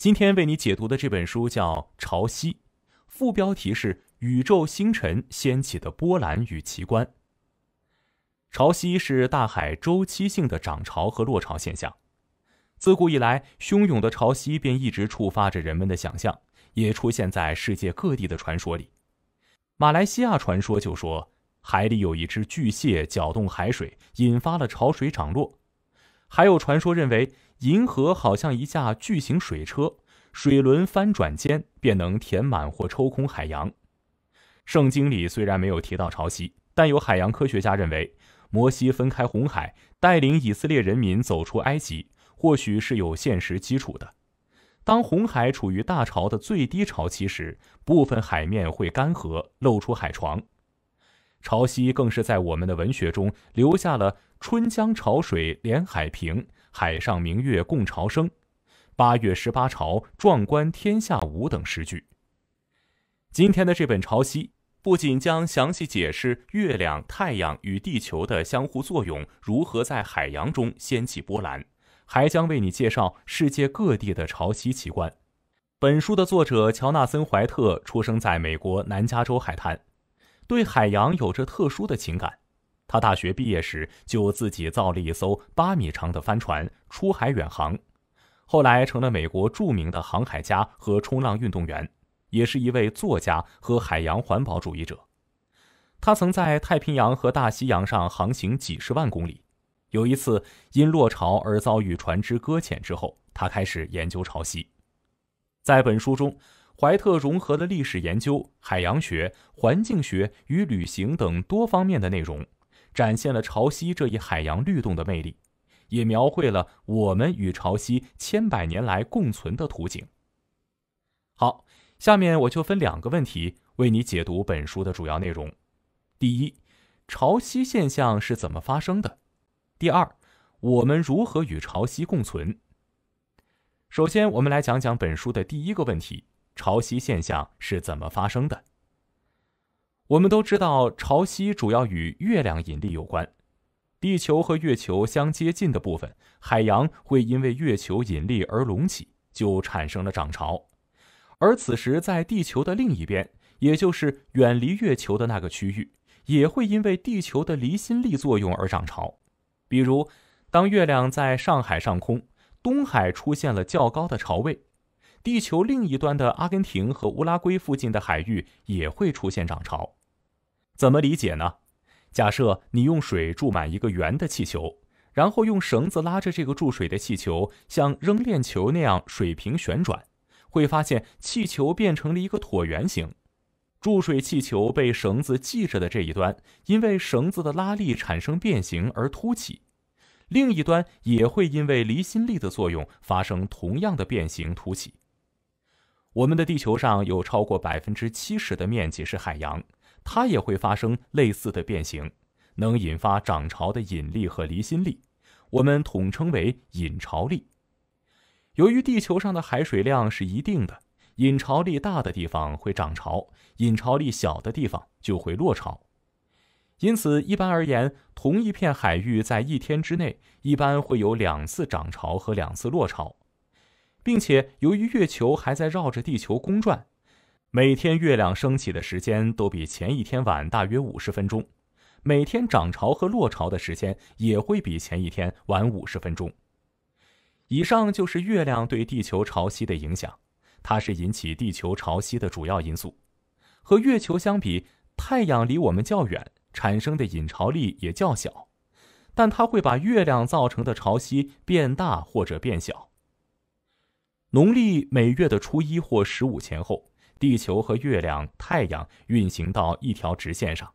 今天为你解读的这本书叫《潮汐》，副标题是“宇宙星辰掀起的波澜与奇观”。潮汐是大海周期性的涨潮和落潮现象。自古以来，汹涌的潮汐便一直触发着人们的想象，也出现在世界各地的传说里。马来西亚传说就说，海里有一只巨蟹搅动海水，引发了潮水涨落。还有传说认为。银河好像一架巨型水车，水轮翻转间便能填满或抽空海洋。圣经里虽然没有提到潮汐，但有海洋科学家认为，摩西分开红海，带领以色列人民走出埃及，或许是有现实基础的。当红海处于大潮的最低潮期时，部分海面会干涸，露出海床。潮汐更是在我们的文学中留下了“春江潮水连海平”。“海上明月共潮生，八月十八潮，壮观天下无”等诗句。今天的这本《潮汐》不仅将详细解释月亮、太阳与地球的相互作用如何在海洋中掀起波澜，还将为你介绍世界各地的潮汐奇观。本书的作者乔纳森·怀特出生在美国南加州海滩，对海洋有着特殊的情感。他大学毕业时就自己造了一艘八米长的帆船出海远航，后来成了美国著名的航海家和冲浪运动员，也是一位作家和海洋环保主义者。他曾在太平洋和大西洋上航行几十万公里。有一次因落潮而遭遇船只搁浅之后，他开始研究潮汐。在本书中，怀特融合了历史研究、海洋学、环境学与旅行等多方面的内容。展现了潮汐这一海洋律动的魅力，也描绘了我们与潮汐千百年来共存的图景。好，下面我就分两个问题为你解读本书的主要内容。第一，潮汐现象是怎么发生的？第二，我们如何与潮汐共存？首先，我们来讲讲本书的第一个问题：潮汐现象是怎么发生的？我们都知道，潮汐主要与月亮引力有关。地球和月球相接近的部分，海洋会因为月球引力而隆起，就产生了涨潮。而此时，在地球的另一边，也就是远离月球的那个区域，也会因为地球的离心力作用而涨潮。比如，当月亮在上海上空，东海出现了较高的潮位，地球另一端的阿根廷和乌拉圭附近的海域也会出现涨潮。怎么理解呢？假设你用水注满一个圆的气球，然后用绳子拉着这个注水的气球，像扔链球那样水平旋转，会发现气球变成了一个椭圆形。注水气球被绳子系着的这一端，因为绳子的拉力产生变形而凸起；另一端也会因为离心力的作用发生同样的变形凸起。我们的地球上有超过百分之七十的面积是海洋。它也会发生类似的变形，能引发涨潮的引力和离心力，我们统称为引潮力。由于地球上的海水量是一定的，引潮力大的地方会涨潮，引潮力小的地方就会落潮。因此，一般而言，同一片海域在一天之内一般会有两次涨潮和两次落潮，并且由于月球还在绕着地球公转。每天月亮升起的时间都比前一天晚大约五十分钟，每天涨潮和落潮的时间也会比前一天晚五十分钟。以上就是月亮对地球潮汐的影响，它是引起地球潮汐的主要因素。和月球相比，太阳离我们较远，产生的引潮力也较小，但它会把月亮造成的潮汐变大或者变小。农历每月的初一或十五前后。地球和月亮、太阳运行到一条直线上，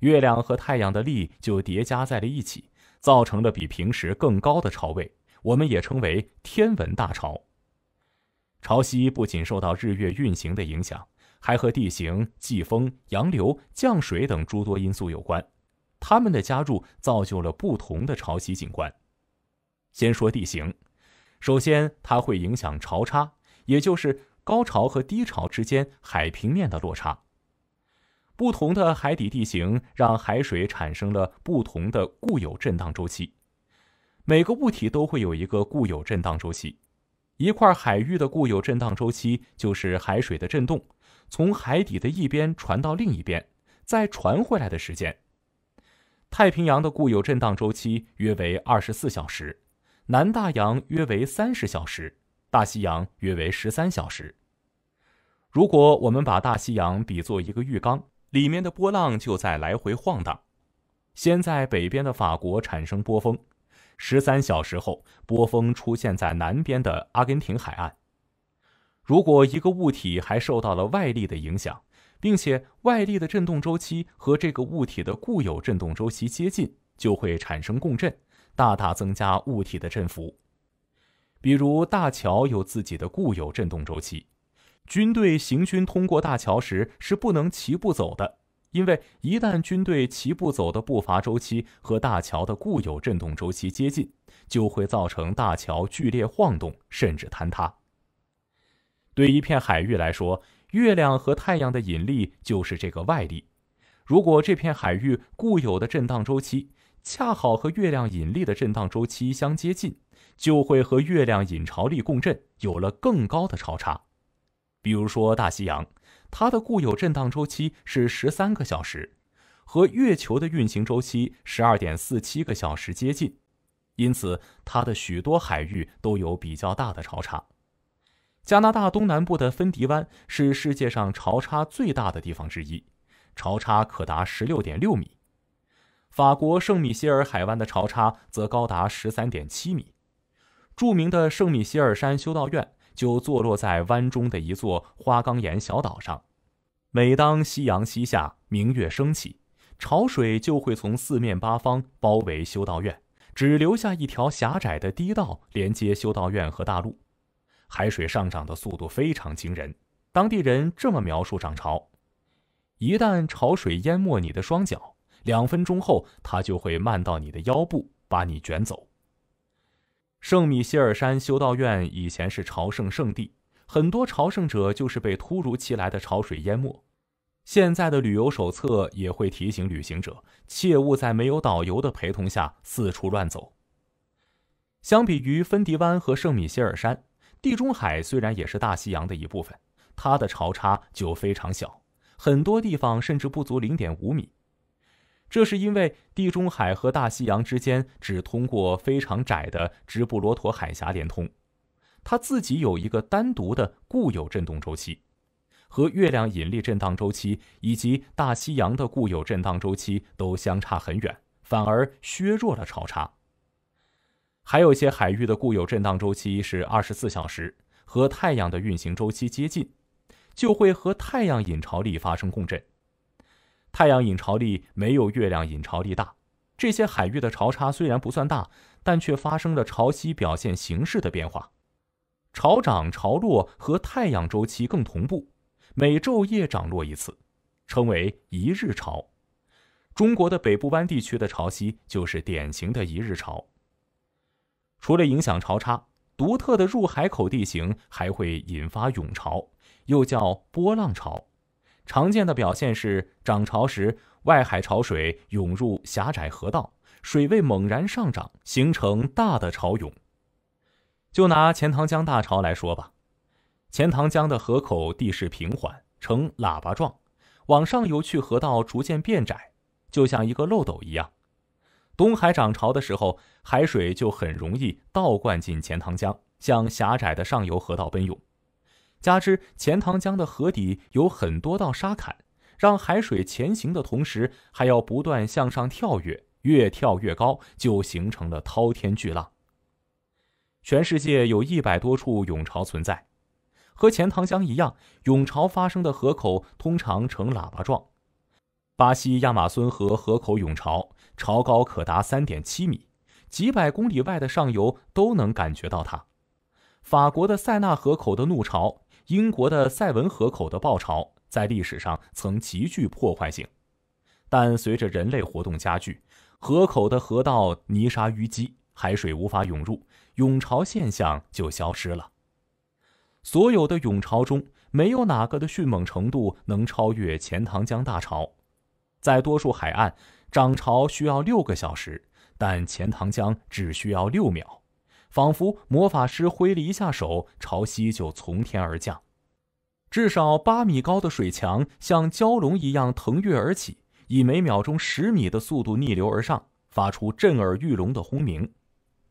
月亮和太阳的力就叠加在了一起，造成了比平时更高的潮位，我们也称为天文大潮。潮汐不仅受到日月运行的影响，还和地形、季风、洋流、降水等诸多因素有关，它们的加入造就了不同的潮汐景观。先说地形，首先它会影响潮差，也就是。高潮和低潮之间海平面的落差，不同的海底地形让海水产生了不同的固有震荡周期。每个物体都会有一个固有震荡周期，一块海域的固有震荡周期就是海水的震动从海底的一边传到另一边再传回来的时间。太平洋的固有震荡周期约为二十四小时，南大洋约为三十小时。大西洋约为十三小时。如果我们把大西洋比作一个浴缸，里面的波浪就在来回晃荡。先在北边的法国产生波峰，十三小时后，波峰出现在南边的阿根廷海岸。如果一个物体还受到了外力的影响，并且外力的振动周期和这个物体的固有振动周期接近，就会产生共振，大大增加物体的振幅。比如，大桥有自己的固有振动周期，军队行军通过大桥时是不能齐步走的，因为一旦军队齐步走的步伐周期和大桥的固有振动周期接近，就会造成大桥剧烈晃动，甚至坍塌。对一片海域来说，月亮和太阳的引力就是这个外力，如果这片海域固有的震荡周期恰好和月亮引力的震荡周期相接近。就会和月亮引潮力共振，有了更高的潮差。比如说大西洋，它的固有震荡周期是十三个小时，和月球的运行周期十二点四七个小时接近，因此它的许多海域都有比较大的潮差。加拿大东南部的芬迪湾是世界上潮差最大的地方之一，潮差可达十六点六米。法国圣米歇尔海湾的潮差则高达十三点七米。著名的圣米歇尔山修道院就坐落在湾中的一座花岗岩小岛上。每当夕阳西下，明月升起，潮水就会从四面八方包围修道院，只留下一条狭窄的堤道连接修道院和大陆。海水上涨的速度非常惊人，当地人这么描述涨潮：“一旦潮水淹没你的双脚，两分钟后，它就会漫到你的腰部，把你卷走。”圣米歇尔山修道院以前是朝圣圣地，很多朝圣者就是被突如其来的潮水淹没。现在的旅游手册也会提醒旅行者，切勿在没有导游的陪同下四处乱走。相比于芬迪湾和圣米歇尔山，地中海虽然也是大西洋的一部分，它的潮差就非常小，很多地方甚至不足零点五米。这是因为地中海和大西洋之间只通过非常窄的直布罗陀海峡连通，它自己有一个单独的固有振动周期，和月亮引力震荡周期以及大西洋的固有震荡周期都相差很远，反而削弱了潮差。还有一些海域的固有震荡周期是二十四小时，和太阳的运行周期接近，就会和太阳引潮力发生共振。太阳引潮力没有月亮引潮力大，这些海域的潮差虽然不算大，但却发生了潮汐表现形式的变化，潮涨潮落和太阳周期更同步，每昼夜涨落一次，称为一日潮。中国的北部湾地区的潮汐就是典型的一日潮。除了影响潮差，独特的入海口地形还会引发涌潮，又叫波浪潮。常见的表现是涨潮时，外海潮水涌入狭窄河道，水位猛然上涨，形成大的潮涌。就拿钱塘江大潮来说吧，钱塘江的河口地势平缓，呈喇叭状，往上游去河道逐渐变窄，就像一个漏斗一样。东海涨潮的时候，海水就很容易倒灌进钱塘江，向狭窄的上游河道奔涌。加之钱塘江的河底有很多道沙坎，让海水前行的同时还要不断向上跳跃，越跳越高，就形成了滔天巨浪。全世界有一百多处涌潮存在，和钱塘江一样，涌潮发生的河口通常呈喇叭状。巴西亚马孙河河口涌潮，潮高可达三点七米，几百公里外的上游都能感觉到它。法国的塞纳河口的怒潮。英国的塞文河口的暴潮在历史上曾极具破坏性，但随着人类活动加剧，河口的河道泥沙淤积，海水无法涌入，涌潮现象就消失了。所有的涌潮中，没有哪个的迅猛程度能超越钱塘江大潮。在多数海岸，涨潮需要六个小时，但钱塘江只需要六秒。仿佛魔法师挥了一下手，潮汐就从天而降，至少八米高的水墙像蛟龙一样腾跃而起，以每秒钟十米的速度逆流而上，发出震耳欲聋的轰鸣，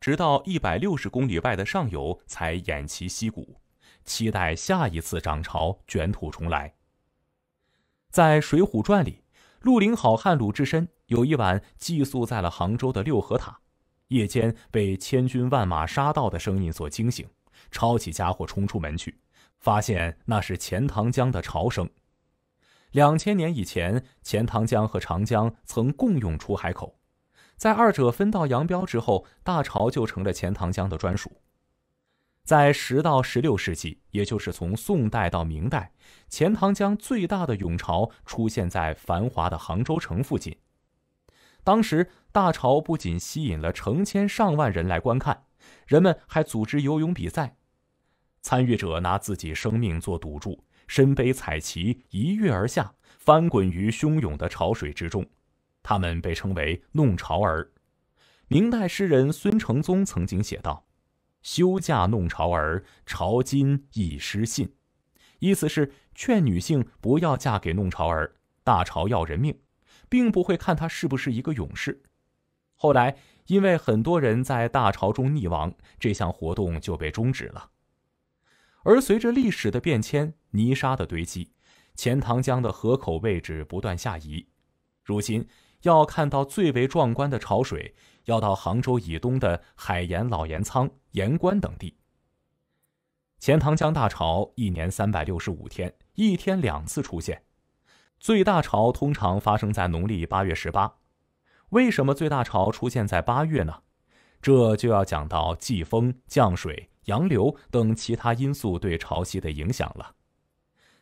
直到一百六十公里外的上游才偃旗息鼓，期待下一次涨潮卷土重来。在《水浒传》里，绿林好汉鲁智深有一晚寄宿在了杭州的六合塔。夜间被千军万马杀到的声音所惊醒，抄起家伙冲出门去，发现那是钱塘江的潮声。两千年以前，钱塘江和长江曾共用出海口，在二者分道扬镳之后，大潮就成了钱塘江的专属。在十到十六世纪，也就是从宋代到明代，钱塘江最大的涌潮出现在繁华的杭州城附近。当时大潮不仅吸引了成千上万人来观看，人们还组织游泳比赛，参与者拿自己生命做赌注，身背彩旗一跃而下，翻滚于汹涌的潮水之中，他们被称为“弄潮儿”。明代诗人孙承宗曾经写道：“休假弄潮儿，潮金易失信。”意思是劝女性不要嫁给弄潮儿，大潮要人命。并不会看他是不是一个勇士。后来，因为很多人在大潮中溺亡，这项活动就被终止了。而随着历史的变迁、泥沙的堆积，钱塘江的河口位置不断下移。如今，要看到最为壮观的潮水，要到杭州以东的海盐、老盐仓、盐官等地。钱塘江大潮一年三百六十五天，一天两次出现。最大潮通常发生在农历八月十八。为什么最大潮出现在八月呢？这就要讲到季风、降水、洋流等其他因素对潮汐的影响了。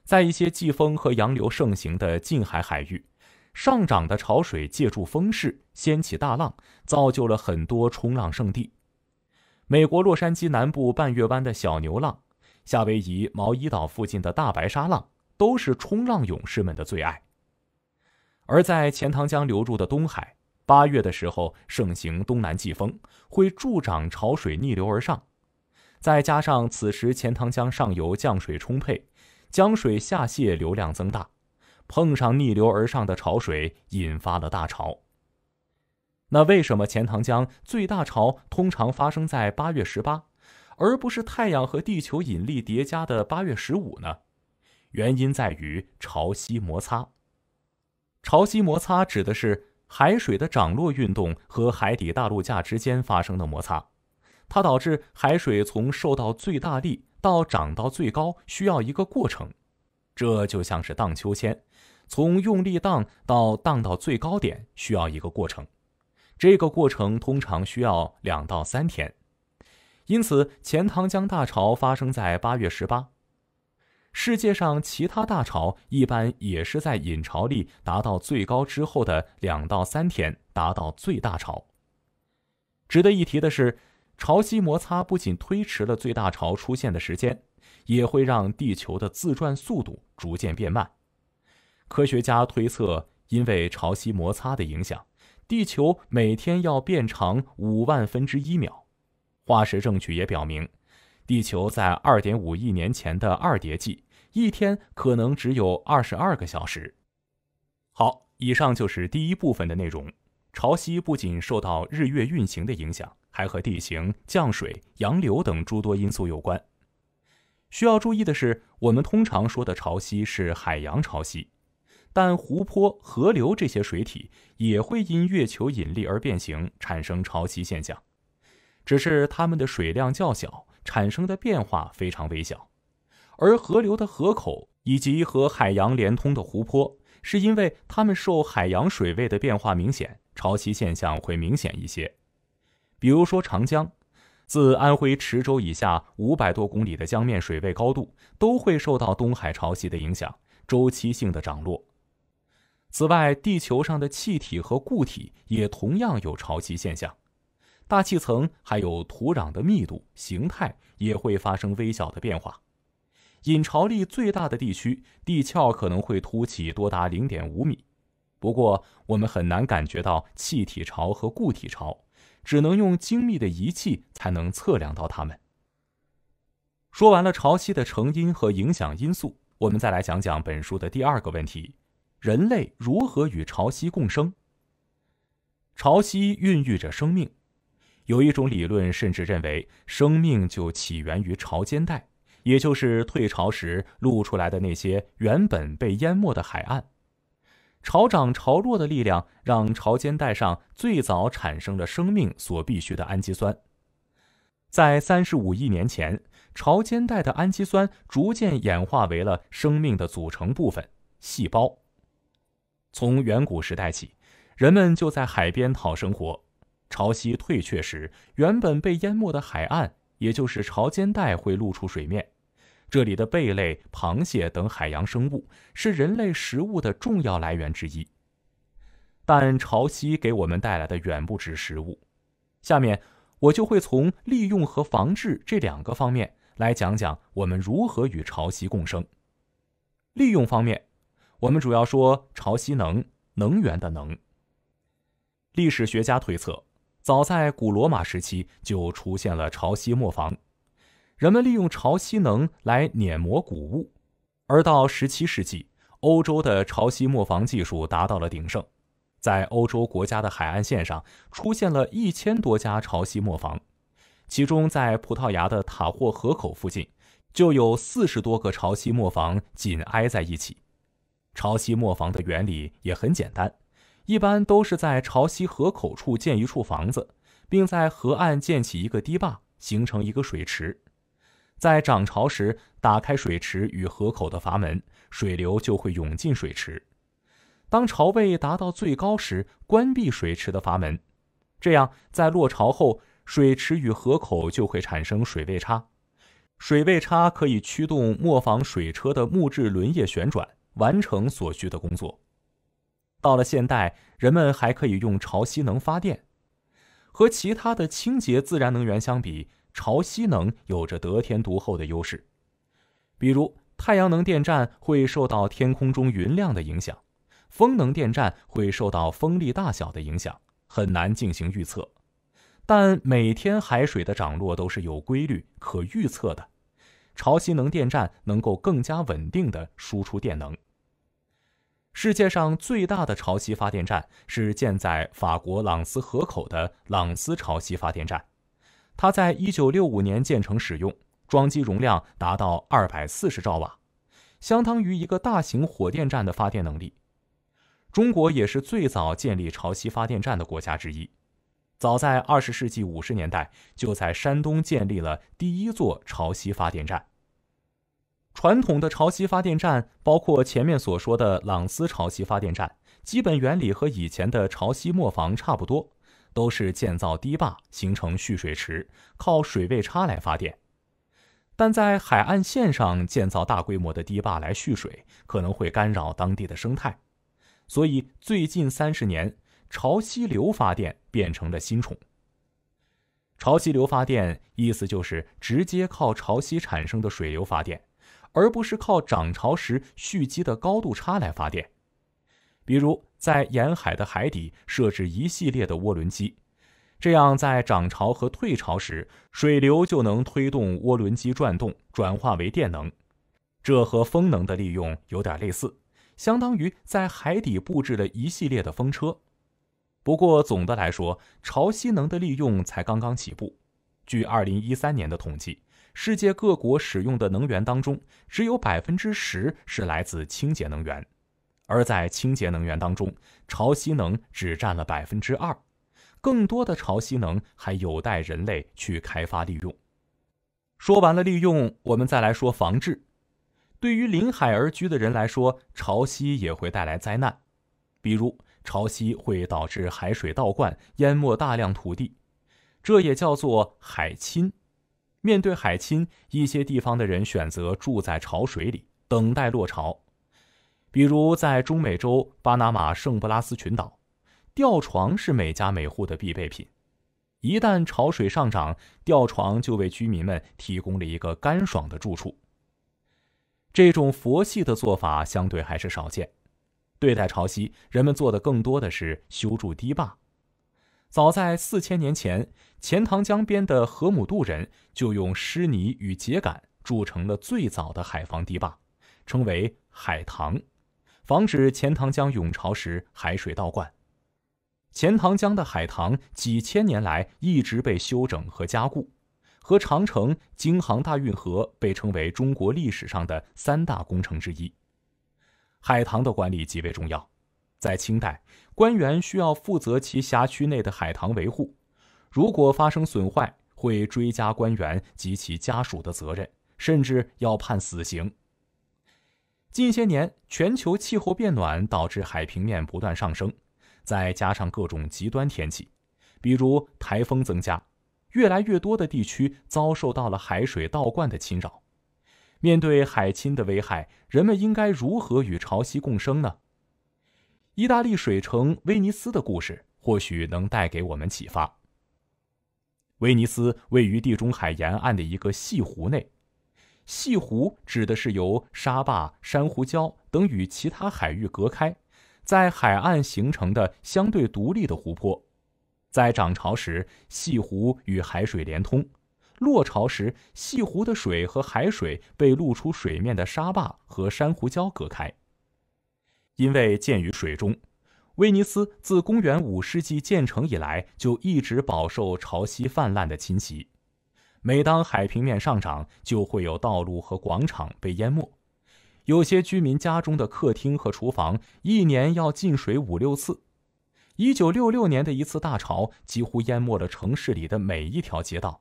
在一些季风和洋流盛行的近海海域，上涨的潮水借助风势掀起大浪，造就了很多冲浪圣地。美国洛杉矶南部半月湾的小牛浪，夏威夷毛伊岛附近的大白沙浪。都是冲浪勇士们的最爱。而在钱塘江流入的东海，八月的时候盛行东南季风，会助长潮水逆流而上。再加上此时钱塘江上游降水充沛，江水下泄流量增大，碰上逆流而上的潮水，引发了大潮。那为什么钱塘江最大潮通常发生在八月十八，而不是太阳和地球引力叠加的八月十五呢？原因在于潮汐摩擦。潮汐摩擦指的是海水的涨落运动和海底大陆架之间发生的摩擦，它导致海水从受到最大力到涨到最高需要一个过程，这就像是荡秋千，从用力荡到荡到最高点需要一个过程，这个过程通常需要两到三天，因此钱塘江大潮发生在八月十八。世界上其他大潮一般也是在引潮力达到最高之后的两到三天达到最大潮。值得一提的是，潮汐摩擦不仅推迟了最大潮出现的时间，也会让地球的自转速度逐渐变慢。科学家推测，因为潮汐摩擦的影响，地球每天要变长五万分之一秒。化石证据也表明，地球在二点五亿年前的二叠纪。一天可能只有二十二个小时。好，以上就是第一部分的内容。潮汐不仅受到日月运行的影响，还和地形、降水、洋流等诸多因素有关。需要注意的是，我们通常说的潮汐是海洋潮汐，但湖泊、河流这些水体也会因月球引力而变形，产生潮汐现象。只是它们的水量较小，产生的变化非常微小。而河流的河口以及和海洋连通的湖泊，是因为它们受海洋水位的变化明显，潮汐现象会明显一些。比如说长江，自安徽池州以下五百多公里的江面水位高度，都会受到东海潮汐的影响，周期性的涨落。此外，地球上的气体和固体也同样有潮汐现象，大气层还有土壤的密度、形态也会发生微小的变化。引潮力最大的地区，地壳可能会凸起多达零点五米。不过，我们很难感觉到气体潮和固体潮，只能用精密的仪器才能测量到它们。说完了潮汐的成因和影响因素，我们再来讲讲本书的第二个问题：人类如何与潮汐共生？潮汐孕育着生命，有一种理论甚至认为，生命就起源于潮间带。也就是退潮时露出来的那些原本被淹没的海岸，潮涨潮落的力量让潮间带上最早产生了生命所必需的氨基酸。在三十五亿年前，潮间带的氨基酸逐渐演化为了生命的组成部分——细胞。从远古时代起，人们就在海边讨生活。潮汐退却时，原本被淹没的海岸，也就是潮间带会露出水面。这里的贝类、螃蟹等海洋生物是人类食物的重要来源之一，但潮汐给我们带来的远不止食物。下面我就会从利用和防治这两个方面来讲讲我们如何与潮汐共生。利用方面，我们主要说潮汐能，能源的能。历史学家推测，早在古罗马时期就出现了潮汐磨坊。人们利用潮汐能来碾磨谷物，而到十七世纪，欧洲的潮汐磨坊技术达到了鼎盛，在欧洲国家的海岸线上出现了一千多家潮汐磨坊，其中在葡萄牙的塔霍河口附近，就有四十多个潮汐磨坊紧挨在一起。潮汐磨坊的原理也很简单，一般都是在潮汐河口处建一处房子，并在河岸建起一个堤坝，形成一个水池。在涨潮时，打开水池与河口的阀门，水流就会涌进水池。当潮位达到最高时，关闭水池的阀门。这样，在落潮后，水池与河口就会产生水位差。水位差可以驱动磨坊水车的木质轮叶旋转，完成所需的工作。到了现代，人们还可以用潮汐能发电。和其他的清洁自然能源相比。潮汐能有着得天独厚的优势，比如太阳能电站会受到天空中云量的影响，风能电站会受到风力大小的影响，很难进行预测。但每天海水的涨落都是有规律、可预测的，潮汐能电站能够更加稳定的输出电能。世界上最大的潮汐发电站是建在法国朗斯河口的朗斯潮汐发电站。它在1965年建成使用，装机容量达到240兆瓦，相当于一个大型火电站的发电能力。中国也是最早建立潮汐发电站的国家之一，早在20世纪50年代就在山东建立了第一座潮汐发电站。传统的潮汐发电站包括前面所说的朗斯潮汐发电站，基本原理和以前的潮汐磨坊差不多。都是建造堤坝形成蓄水池，靠水位差来发电。但在海岸线上建造大规模的堤坝来蓄水，可能会干扰当地的生态，所以最近三十年，潮汐流发电变成了新宠。潮汐流发电意思就是直接靠潮汐产生的水流发电，而不是靠涨潮时蓄积的高度差来发电。比如，在沿海的海底设置一系列的涡轮机，这样在涨潮和退潮时，水流就能推动涡轮机转动，转化为电能。这和风能的利用有点类似，相当于在海底布置了一系列的风车。不过，总的来说，潮汐能的利用才刚刚起步。据二零一三年的统计，世界各国使用的能源当中，只有百分之十是来自清洁能源。而在清洁能源当中，潮汐能只占了百分之二，更多的潮汐能还有待人类去开发利用。说完了利用，我们再来说防治。对于临海而居的人来说，潮汐也会带来灾难，比如潮汐会导致海水倒灌，淹没大量土地，这也叫做海侵。面对海侵，一些地方的人选择住在潮水里，等待落潮。比如在中美洲巴拿马圣布拉斯群岛，吊床是每家每户的必备品。一旦潮水上涨，吊床就为居民们提供了一个干爽的住处。这种佛系的做法相对还是少见。对待潮汐，人们做的更多的是修筑堤坝。早在四千年前，钱塘江边的河姆渡人就用湿泥与秸秆筑成了最早的海防堤坝，称为“海塘”。防止钱塘江涌潮时海水倒灌。钱塘江的海塘几千年来一直被修整和加固，和长城、京杭大运河被称为中国历史上的三大工程之一。海塘的管理极为重要，在清代，官员需要负责其辖区内的海塘维护，如果发生损坏，会追加官员及其家属的责任，甚至要判死刑。近些年，全球气候变暖导致海平面不断上升，再加上各种极端天气，比如台风增加，越来越多的地区遭受到了海水倒灌的侵扰。面对海侵的危害，人们应该如何与潮汐共生呢？意大利水城威尼斯的故事或许能带给我们启发。威尼斯位于地中海沿岸的一个细湖内。细湖指的是由沙坝、珊瑚礁等与其他海域隔开，在海岸形成的相对独立的湖泊。在涨潮时，细湖与海水连通；落潮时，细湖的水和海水被露出水面的沙坝和珊瑚礁隔开。因为建于水中，威尼斯自公元五世纪建成以来就一直饱受潮汐泛滥的侵袭。每当海平面上涨，就会有道路和广场被淹没。有些居民家中的客厅和厨房一年要进水五六次。1966年的一次大潮几乎淹没了城市里的每一条街道。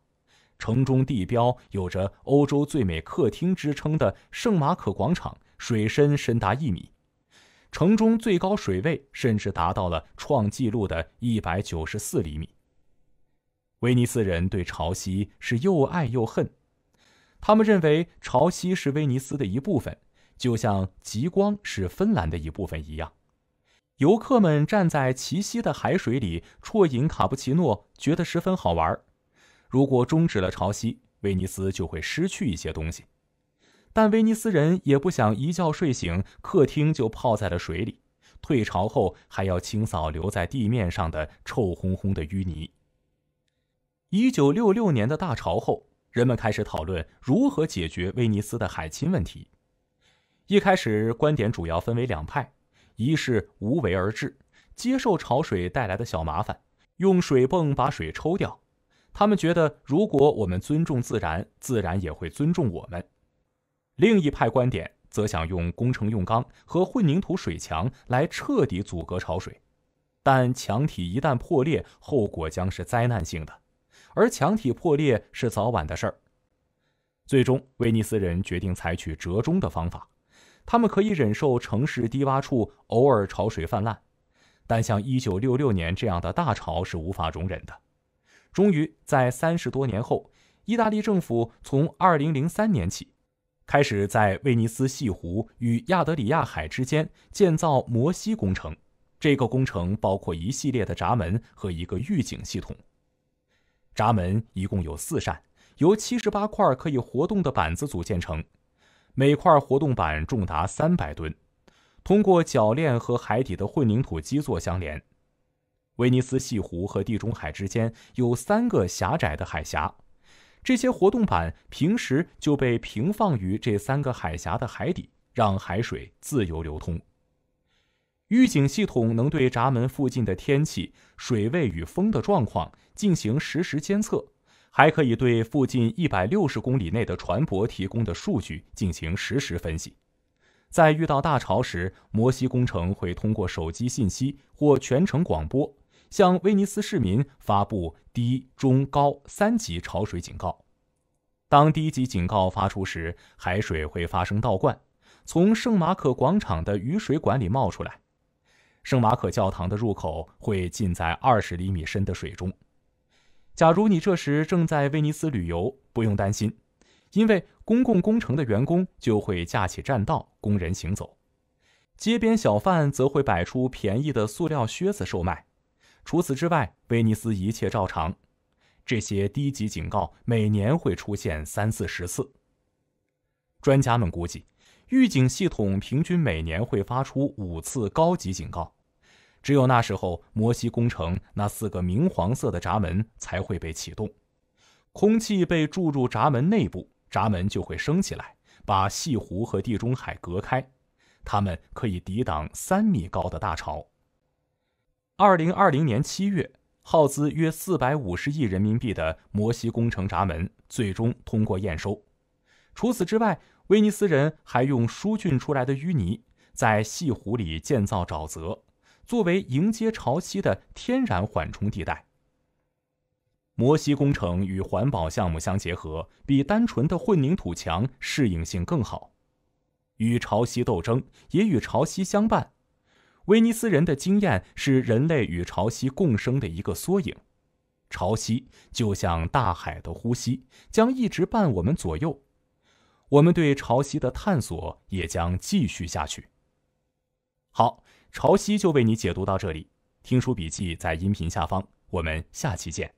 城中地标有着“欧洲最美客厅”之称的圣马可广场，水深深达一米。城中最高水位甚至达到了创纪录的194厘米。威尼斯人对潮汐是又爱又恨，他们认为潮汐是威尼斯的一部分，就像极光是芬兰的一部分一样。游客们站在齐膝的海水里啜饮卡布奇诺，觉得十分好玩。如果终止了潮汐，威尼斯就会失去一些东西。但威尼斯人也不想一觉睡醒，客厅就泡在了水里，退潮后还要清扫留在地面上的臭烘烘的淤泥。一九六六年的大潮后，人们开始讨论如何解决威尼斯的海侵问题。一开始，观点主要分为两派：一是无为而治，接受潮水带来的小麻烦，用水泵把水抽掉；他们觉得，如果我们尊重自然，自然也会尊重我们。另一派观点则想用工程用钢和混凝土水墙来彻底阻隔潮水，但墙体一旦破裂，后果将是灾难性的。而墙体破裂是早晚的事儿。最终，威尼斯人决定采取折中的方法，他们可以忍受城市低洼处偶尔潮水泛滥，但像1966年这样的大潮是无法容忍的。终于，在三十多年后，意大利政府从2003年起，开始在威尼斯西湖与亚德里亚海之间建造摩西工程。这个工程包括一系列的闸门和一个预警系统。闸门一共有四扇，由七十八块可以活动的板子组建成，每块活动板重达三百吨，通过铰链和海底的混凝土基座相连。威尼斯泻湖和地中海之间有三个狭窄的海峡，这些活动板平时就被平放于这三个海峡的海底，让海水自由流通。预警系统能对闸门附近的天气、水位与风的状况进行实时监测，还可以对附近一百六十公里内的船舶提供的数据进行实时分析。在遇到大潮时，摩西工程会通过手机信息或全程广播向威尼斯市民发布低、中、高三级潮水警告。当低级警告发出时，海水会发生倒灌，从圣马可广场的雨水管里冒出来。圣马可教堂的入口会浸在二十厘米深的水中。假如你这时正在威尼斯旅游，不用担心，因为公共工程的员工就会架起栈道供人行走。街边小贩则会摆出便宜的塑料靴子售卖。除此之外，威尼斯一切照常。这些低级警告每年会出现三四十次。专家们估计，预警系统平均每年会发出五次高级警告。只有那时候，摩西工程那四个明黄色的闸门才会被启动，空气被注入闸门内部，闸门就会升起来，把西湖和地中海隔开。它们可以抵挡三米高的大潮。二零二零年七月，耗资约四百五十亿人民币的摩西工程闸门最终通过验收。除此之外，威尼斯人还用疏浚出来的淤泥在西湖里建造沼泽。作为迎接潮汐的天然缓冲地带，摩西工程与环保项目相结合，比单纯的混凝土墙适应性更好。与潮汐斗争，也与潮汐相伴。威尼斯人的经验是人类与潮汐共生的一个缩影。潮汐就像大海的呼吸，将一直伴我们左右。我们对潮汐的探索也将继续下去。好。潮汐就为你解读到这里，听书笔记在音频下方，我们下期见。